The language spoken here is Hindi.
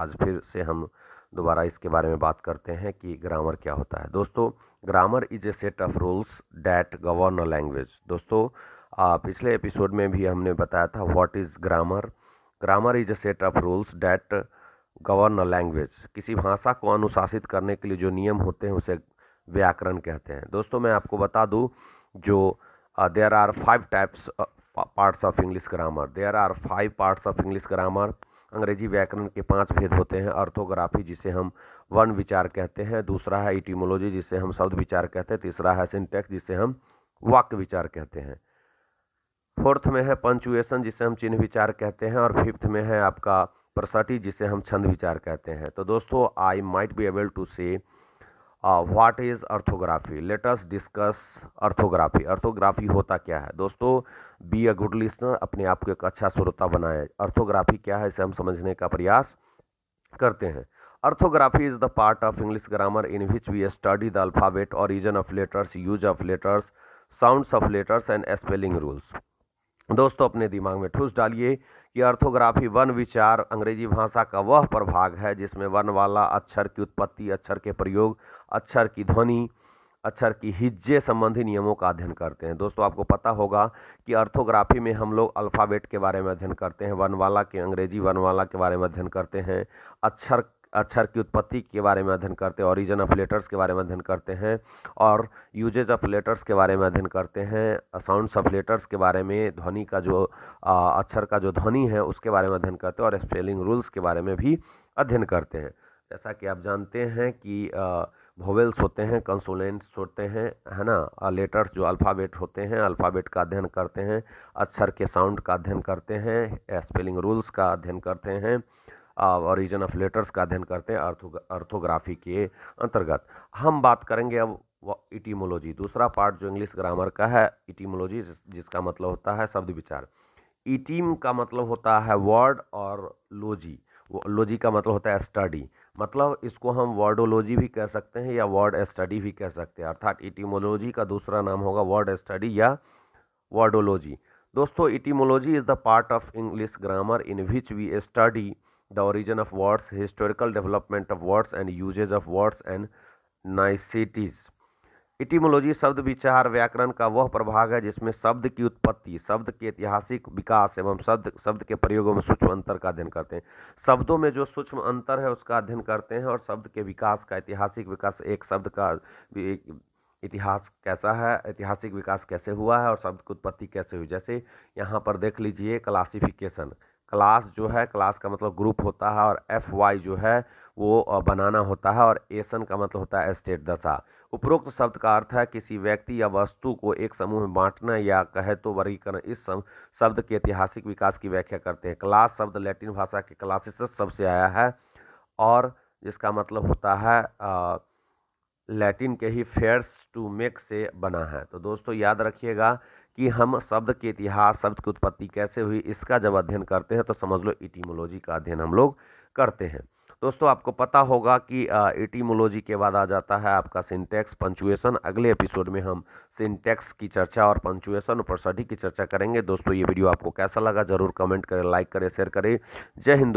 आज फिर से हम दोबारा इसके बारे में बात करते हैं कि ग्रामर क्या होता है दोस्तों grammar is a set of rules that govern a language दोस्तों आ, पिछले एपिसोड में भी हमने बताया था what is grammar grammar is a set of rules that govern a language किसी भाषा को अनुशासित करने के लिए जो नियम होते हैं उसे व्याकरण कहते हैं दोस्तों मैं आपको बता दूँ जो there are five types parts of English grammar there are five parts of English grammar अंग्रेजी व्याकरण के पांच भेद होते हैं अर्थोग्राफी जिसे हम वर्ण विचार कहते हैं दूसरा है इटिमोलॉजी जिसे हम शब्द विचार कहते हैं तीसरा है सिंटेक्स जिसे हम वाक्य विचार कहते हैं फोर्थ में है पंचुएशन जिसे हम चिन्ह विचार कहते हैं और फिफ्थ में है आपका प्रसटी जिसे हम छंद विचार कहते हैं तो दोस्तों I might be able to say what is orthography let us discuss orthography orthography होता क्या है दोस्तों बी अ गुड लिसनर अपने आप को एक अच्छा श्रोता बनाए अर्थोग्राफी क्या है इसे हम समझने का प्रयास करते हैं orthography is the part of English grammar in which we study the alphabet origin of letters use of letters sounds of letters and spelling rules दोस्तों अपने दिमाग में ठूस डालिए कि अर्थोग्राफी वन विचार अंग्रेजी भाषा का वह प्रभाग है जिसमें वन वाला अक्षर की उत्पत्ति अक्षर के प्रयोग अक्षर की ध्वनि अक्षर की हिज्जे संबंधी नियमों का अध्ययन करते हैं दोस्तों आपको पता होगा कि अर्थोग्राफी में हम लोग अल्फ़ाबेट के बारे में अध्ययन करते हैं वनवाला के अंग्रेजी वनवाला के बारे में अध्ययन करते हैं अक्षर अक्षर की उत्पत्ति के बारे में अध्ययन करते हैं ओरिजिन ऑफ लेटर्स के बारे में अध्ययन करते हैं और यूजेज ऑफ लेटर्स के बारे में अध्ययन करते हैं साउंड्स ऑफ लेटर्स के बारे में ध्वनि का जो अक्षर का जो ध्वनि है उसके बारे में अध्ययन करते हैं और स्पेलिंग रूल्स के बारे में भी अध्ययन करते हैं जैसा कि आप जानते हैं कि वोवेल्स होते हैं कंसोलेंट्स होते हैं है ना लेटर्स जो अल्फ़ाबेट होते हैं अल्फ़ाबेट का अध्ययन करते हैं अक्षर के साउंड का अध्ययन करते हैं स्पेलिंग रूल्स का अध्ययन करते हैं ऑरिजन ऑफ लेटर्स का अध्ययन करते हैं अर्थो अर्थोग्राफी के अंतर्गत हम बात करेंगे अब इटीमोलॉजी दूसरा पार्ट जो इंग्लिश ग्रामर का है इटीमोलॉजी जिस, जिसका मतलब होता है शब्द विचार इटीम का मतलब होता है वर्ड और लॉजी लॉजी का मतलब होता है स्टडी मतलब इसको हम वर्डोलॉजी भी कह सकते हैं या वर्ड स्टडी भी कह सकते हैं अर्थात इटीमोलॉजी का दूसरा नाम होगा वर्ड स्टडी या वर्डोलॉजी दोस्तों etymology is the part of English grammar in which we study the origin of words historical development of words and usages of words and niceties etymology शब्द विचार व्याकरण का वह प्रभाग है जिसमें शब्द की उत्पत्ति शब्द के ऐतिहासिक विकास एवं शब्द शब्द के प्रयोगों में सूक्ष्म अंतर का अध्ययन करते हैं शब्दों में जो सूक्ष्म अंतर है उसका अध्ययन करते हैं और शब्द के विकास का ऐतिहासिक विकास एक शब्द का इतिहास कैसा है ऐतिहासिक विकास कैसे हुआ है और शब्द की उत्पत्ति कैसे हुई जैसे यहाँ पर देख लीजिए क्लासिफिकेशन क्लास जो है क्लास का मतलब ग्रुप होता है और एफ वाई जो है वो बनाना होता है और एसन का मतलब होता है स्टेट दशा उपरोक्त शब्द का अर्थ है किसी व्यक्ति या वस्तु को एक समूह में बांटना या कहे तो वर्गीकरण इस शब्द के ऐतिहासिक विकास की व्याख्या करते हैं क्लास शब्द लैटिन भाषा के क्लासिस शब्द से आया है और जिसका मतलब होता है लैटिन के ही फेयर्स टू मेक से बना है तो दोस्तों याद रखिएगा कि हम शब्द के इतिहास शब्द की उत्पत्ति कैसे हुई इसका जब अध्ययन करते हैं तो समझ लो इटीमोलॉजी का अध्ययन हम लोग करते हैं दोस्तों आपको पता होगा कि इटीमोलॉजी के बाद आ जाता है आपका सिंटेक्स पंचुएशन अगले एपिसोड में हम सिंटेक्स की चर्चा और पंचुएशन और प्रसढ़ी की चर्चा करेंगे दोस्तों ये वीडियो आपको कैसा लगा जरूर कमेंट करें लाइक करें शेयर करें जय हिंद